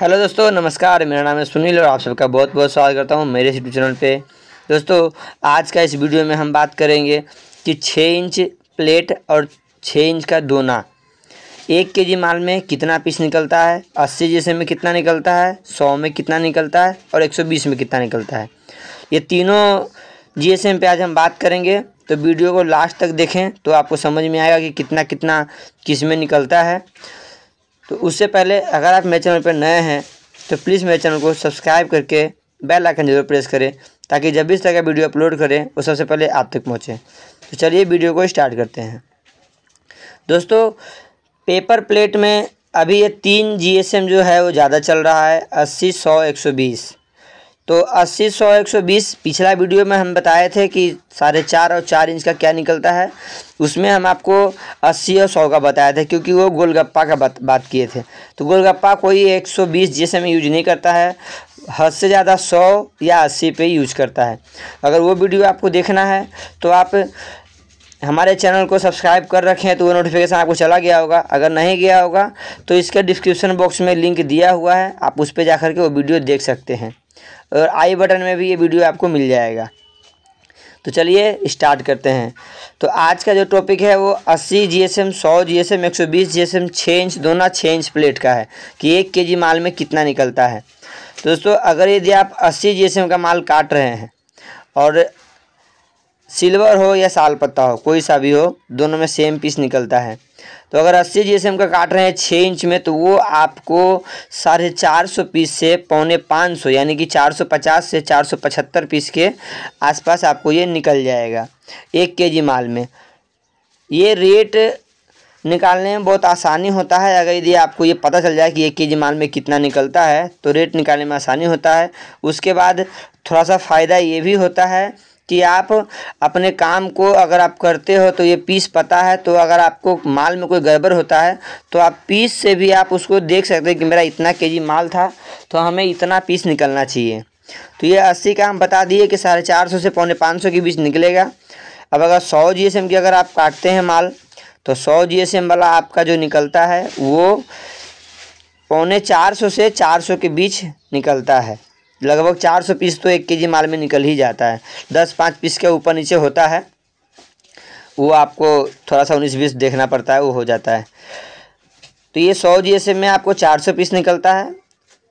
hello दोस्तों नमस्कार मेरा नाम है सुनील और आप सबका बहुत बहुत स्वागत करता हूँ मेरे यूट्यूब चैनल पे दोस्तों आज का इस वीडियो में हम बात करेंगे कि छः इंच प्लेट और छः इंच का दोना एक के जी माल में कितना पीस निकलता है अस्सी जैसे में कितना निकलता है सौ में कितना निकलता है और एक सौ बीस में कितना निकलता है ये तीनों जी एस एम पे आज हम बात करेंगे तो वीडियो को लास्ट तक देखें तो आपको समझ में आएगा कि कितना कितना किस में निकलता है तो उससे पहले अगर आप मेरे चैनल पर नए हैं तो प्लीज़ मेरे चैनल को सब्सक्राइब करके बेल आइकन जरूर प्रेस करें ताकि जब भी इस तरह का वीडियो अपलोड करें वो सबसे पहले आप तक पहुँचे तो चलिए वीडियो को स्टार्ट करते हैं दोस्तों पेपर प्लेट में अभी ये तीन जीएसएम जो है वो ज़्यादा चल रहा है अस्सी सौ एक सौ बीस तो अस्सी सौ एक सौ बीस पिछला वीडियो में हम बताए थे कि साढ़े चार और चार इंच का क्या निकलता है उसमें हम आपको अस्सी और सौ का बताया था क्योंकि वो गोलगप्पा का बात बात किए थे तो गोलगप्पा कोई एक सौ बीस जैसे में यूज नहीं करता है हद से ज़्यादा सौ या अस्सी पे यूज करता है अगर वो वीडियो आपको देखना है तो आप हमारे चैनल को सब्सक्राइब कर रखें तो वो नोटिफिकेशन आपको चला गया होगा अगर नहीं गया होगा तो इसके डिस्क्रिप्शन बॉक्स में लिंक दिया हुआ है आप उस पर जाकर के वो वीडियो देख सकते हैं और आई बटन में भी ये वीडियो आपको मिल जाएगा तो चलिए स्टार्ट करते हैं तो आज का जो टॉपिक है वो 80 जीएसएम 100 जीएसएम 120 जीएसएम 6 इंच दोनों छः इंच प्लेट का है कि एक केजी माल में कितना निकलता है दोस्तों अगर यदि आप 80 जीएसएम का माल काट रहे हैं और सिल्वर हो या साल पत्ता हो कोई सा भी हो दोनों में सेम पीस निकलता है तो अगर अस्सी जी हम का काट रहे हैं छः इंच में तो वो आपको साढ़े चार सौ पीस से पौने पाँच सौ यानी कि चार सौ पचास से चार सौ पचहत्तर पीस के आसपास आपको ये निकल जाएगा एक के जी माल में ये रेट निकालने में बहुत आसानी होता है अगर यदि आपको ये पता चल जाए कि एक के जी माल में कितना निकलता है तो रेट निकालने में आसानी होता है उसके बाद थोड़ा सा फ़ायदा ये भी होता है कि आप अपने काम को अगर आप करते हो तो ये पीस पता है तो अगर आपको माल में कोई गड़बड़ होता है तो आप पीस से भी आप उसको देख सकते हैं कि मेरा इतना केजी माल था तो हमें इतना पीस निकलना चाहिए तो ये अस्सी का हम बता दिए कि साढ़े चार सौ से पौने पाँच सौ के बीच निकलेगा अब अगर सौ जी एस एम की अगर आप काटते हैं माल तो सौ जी एस एम वाला आपका जो निकलता है वो पौने चार सौ से चार सौ के बीच निकलता है लगभग चार सौ पीस तो एक के जी माल में निकल ही जाता है दस पाँच पीस के ऊपर नीचे होता है वो आपको थोड़ा सा उन्नीस बीस देखना पड़ता है वो हो जाता है तो ये सौ जी एस एम में आपको चार सौ पीस निकलता है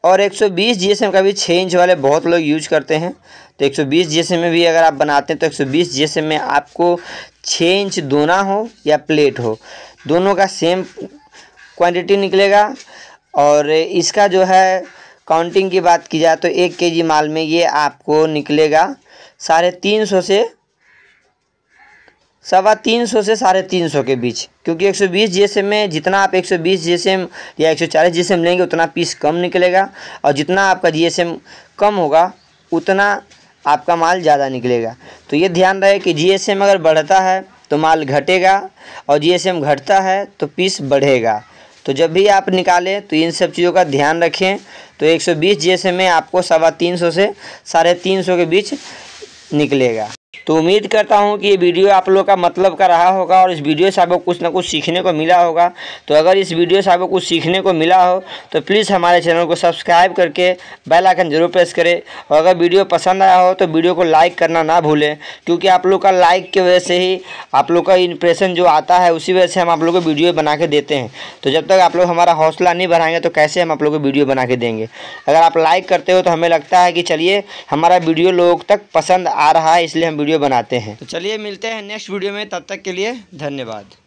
और एक सौ बीस जी एस एम का भी छः इंच वाले बहुत लोग यूज करते हैं तो एक सौ बीस जी एस एम में भी अगर आप बनाते हैं तो एक सौ बीस जी एस एम में आपको छः इंच दोना हो या प्लेट हो दोनों का सेम क्वांटिटी निकलेगा और इसका जो है काउंटिंग की बात की जाए तो एक केजी माल में ये आपको निकलेगा साढ़े तीन सौ से सवा तीन सौ से साढ़े तीन सौ के बीच क्योंकि एक सौ बीस जी में जितना आप एक सौ बीस जी या एक सौ चालीस जी लेंगे उतना पीस कम निकलेगा और जितना आपका जी कम होगा उतना आपका माल ज़्यादा निकलेगा तो ये ध्यान रहे कि जी अगर बढ़ता है तो माल घटेगा और जी घटता है तो पीस बढ़ेगा तो जब भी आप निकालें तो इन सब चीज़ों का ध्यान रखें तो 120 जैसे में आपको सवा तीन सौ से साढ़े तीन सौ के बीच निकलेगा तो उम्मीद करता हूँ कि ये वीडियो आप लोग का मतलब का रहा होगा और इस वीडियो से आपको कुछ ना कुछ सीखने को मिला होगा तो अगर इस वीडियो से आपको कुछ सीखने को मिला हो तो प्लीज़ हमारे चैनल को सब्सक्राइब करके बेल आइकन जरूर प्रेस करें और अगर वीडियो पसंद आया हो तो वीडियो को लाइक करना ना भूलें क्योंकि आप लोग का लाइक की वजह से ही आप लोग का इंप्रेशन जो आता है उसी वजह से हम आप लोग को वीडियो बना के देते हैं तो जब तक आप लोग हमारा हौसला नहीं बढ़ाएंगे तो कैसे हम आप लोग को वीडियो बना के देंगे अगर आप लाइक करते हो तो हमें लगता है कि चलिए हमारा वीडियो लोगों तक पसंद आ रहा है इसलिए हम वीडियो बनाते हैं तो चलिए मिलते हैं नेक्स्ट वीडियो में तब तक के लिए धन्यवाद